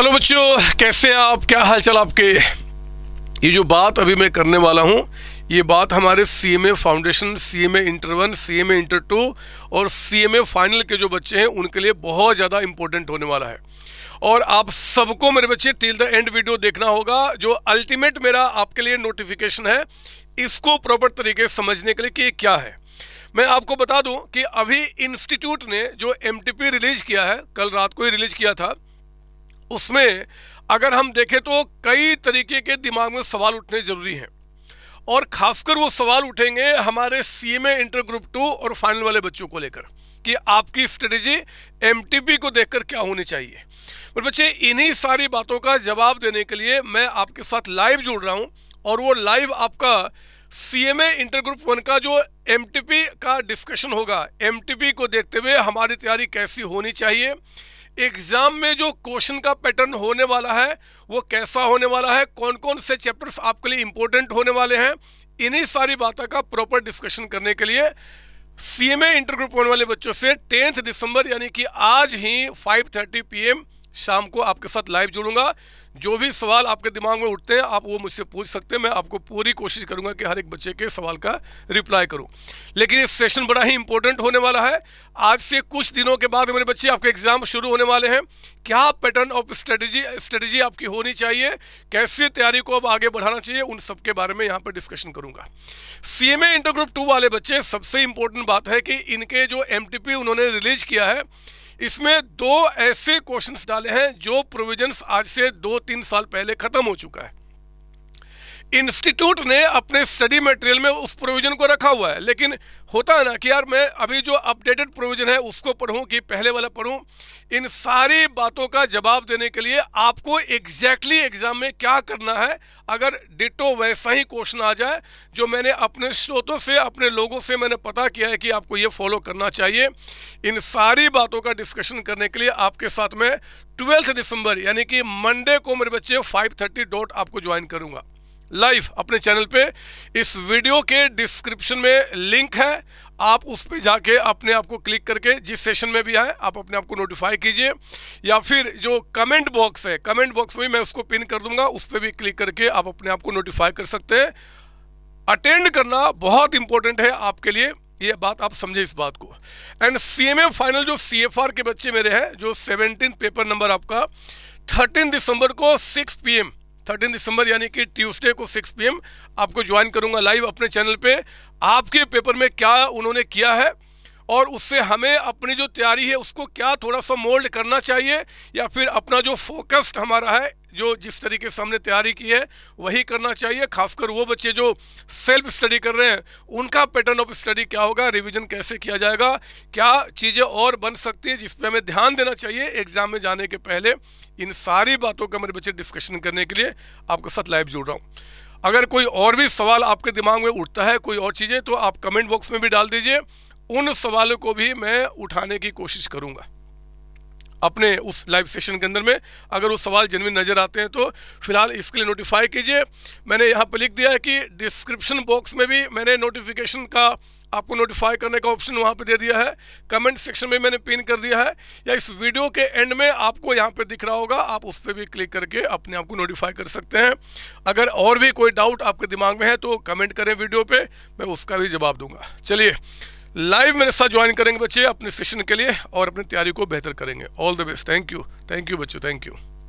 hello बच्चों कैसे आप क्या हाल चाल आपके ये जो बात अभी मैं करने वाला हूँ ये बात हमारे C M A foundation C M A inter one C M A inter two और सी एम ए फाइनल के जो बच्चे हैं उनके लिए बहुत ज़्यादा इम्पोर्टेंट होने वाला है और आप सबको मेरे बच्चे टिल द एंड वीडियो देखना होगा जो अल्टीमेट मेरा आपके लिए नोटिफिकेशन है इसको प्रॉपर तरीके से समझने के लिए कि ये क्या है मैं आपको बता दूं कि अभी इंस्टीट्यूट ने जो एम रिलीज़ किया है कल रात को ही रिलीज़ किया था उसमें अगर हम देखें तो कई तरीके के दिमाग में सवाल उठने ज़रूरी हैं और खासकर वो सवाल उठेंगे हमारे C M inter group two और फाइनल वाले बच्चों को लेकर कि आपकी स्ट्रेटेजी एम को देखकर क्या होनी चाहिए और बच्चे इन्हीं सारी बातों का जवाब देने के लिए मैं आपके साथ लाइव जुड़ रहा हूँ और वो लाइव आपका C M inter group one का जो एम का डिस्कशन होगा एम को देखते हुए हमारी तैयारी कैसी होनी चाहिए एग्जाम में जो क्वेश्चन का पैटर्न होने वाला है वो कैसा होने वाला है कौन कौन से चैप्टर्स आपके लिए इंपॉर्टेंट होने वाले हैं इन्हीं सारी बातों का प्रॉपर डिस्कशन करने के लिए सीएमए एम ए इंटरग्रुप होने वाले बच्चों से टेंथ दिसंबर यानी कि आज ही 5:30 पीएम शाम को आपके साथ लाइव जुड़ूंगा जो भी सवाल आपके दिमाग में उठते हैं आप वो मुझसे पूछ सकते हैं मैं आपको पूरी कोशिश करूंगा कि हर एक बच्चे के सवाल का रिप्लाई करूं लेकिन ये सेशन बड़ा ही इंपॉर्टेंट होने वाला है आज से कुछ दिनों के बाद मेरे बच्चे आपके एग्जाम शुरू होने वाले हैं क्या पैटर्न ऑफ स्ट्रेटजी स्ट्रेटजी आपकी होनी चाहिए कैसे तैयारी को अब आगे बढ़ाना चाहिए उन सब के बारे में यहाँ पर डिस्कशन करूंगा सी एम ग्रुप टू वाले बच्चे सबसे इंपॉर्टेंट बात है कि इनके जो एम उन्होंने रिलीज किया है इसमें दो ऐसे क्वेश्चंस डाले हैं जो प्रोविजंस आज से दो तीन साल पहले खत्म हो चुका है इंस्टीट्यूट ने अपने स्टडी मटेरियल में उस प्रोविज़न को रखा हुआ है लेकिन होता है ना कि यार मैं अभी जो अपडेटेड प्रोविज़न है उसको पढ़ूं कि पहले वाला पढ़ूं इन सारी बातों का जवाब देने के लिए आपको एग्जैक्टली exactly एग्ज़ाम में क्या करना है अगर डिटो वैसा ही क्वेश्चन आ जाए जो मैंने अपने स्रोतों से अपने लोगों से मैंने पता किया है कि आपको ये फॉलो करना चाहिए इन सारी बातों का डिस्कशन करने के लिए आपके साथ में ट्वेल्थ दिसंबर यानी कि मंडे को मेरे बच्चे फाइव थर्टी डॉट आपको ज्वाइन करूँगा लाइव अपने चैनल पे इस वीडियो के डिस्क्रिप्शन में लिंक है आप उस पर जाके अपने आप को क्लिक करके जिस सेशन में भी आए आप अपने आप को नोटिफाई कीजिए या फिर जो कमेंट बॉक्स है कमेंट बॉक्स में मैं उसको पिन कर दूंगा उस पर भी क्लिक करके आप अपने आप को नोटिफाई कर सकते हैं अटेंड करना बहुत इंपॉर्टेंट है आपके लिए ये बात आप समझे इस बात को एंड सीएमए फाइनल जो सीएफआर के बच्चे मेरे हैं जो सेवनटीन पेपर नंबर आपका थर्टीन दिसंबर को सिक्स पीएम थर्टीन दिसंबर यानी कि ट्यूसडे को सिक्स पी आपको ज्वाइन करूँगा लाइव अपने चैनल पर आपके पेपर में क्या उन्होंने किया है और उससे हमें अपनी जो तैयारी है उसको क्या थोड़ा सा मोल्ड करना चाहिए या फिर अपना जो फोकस्ड हमारा है जो जिस तरीके से हमने तैयारी की है वही करना चाहिए खासकर वो बच्चे जो सेल्फ स्टडी कर रहे हैं उनका पैटर्न ऑफ स्टडी क्या होगा रिवीजन कैसे किया जाएगा क्या चीज़ें और बन सकती है जिस पर हमें ध्यान देना चाहिए एग्जाम में जाने के पहले इन सारी बातों का मेरे बच्चे डिस्कशन करने के लिए आपके साथ लाइव जुड़ रहा हूँ अगर कोई और भी सवाल आपके दिमाग में उठता है कोई और चीज़ें तो आप कमेंट बॉक्स में भी डाल दीजिए उन सवालों को भी मैं उठाने की कोशिश करूँगा अपने उस लाइव सेशन के अंदर में अगर वो सवाल जनविन नज़र आते हैं तो फिलहाल इसके लिए नोटिफाई कीजिए मैंने यहाँ पर लिख दिया है कि डिस्क्रिप्शन बॉक्स में भी मैंने नोटिफिकेशन का आपको नोटिफाई करने का ऑप्शन वहाँ पे दे दिया है कमेंट सेक्शन में मैंने पिन कर दिया है या इस वीडियो के एंड में आपको यहाँ पे दिख रहा होगा आप उस पर भी क्लिक करके अपने आप को नोटिफाई कर सकते हैं अगर और भी कोई डाउट आपके दिमाग में है तो कमेंट करें वीडियो पे मैं उसका भी जवाब दूंगा चलिए लाइव मेरे साथ ज्वाइन करेंगे बच्चे अपने सेशन के लिए और अपनी तैयारी को बेहतर करेंगे all the best thank you thank you बच्चों थैंक यू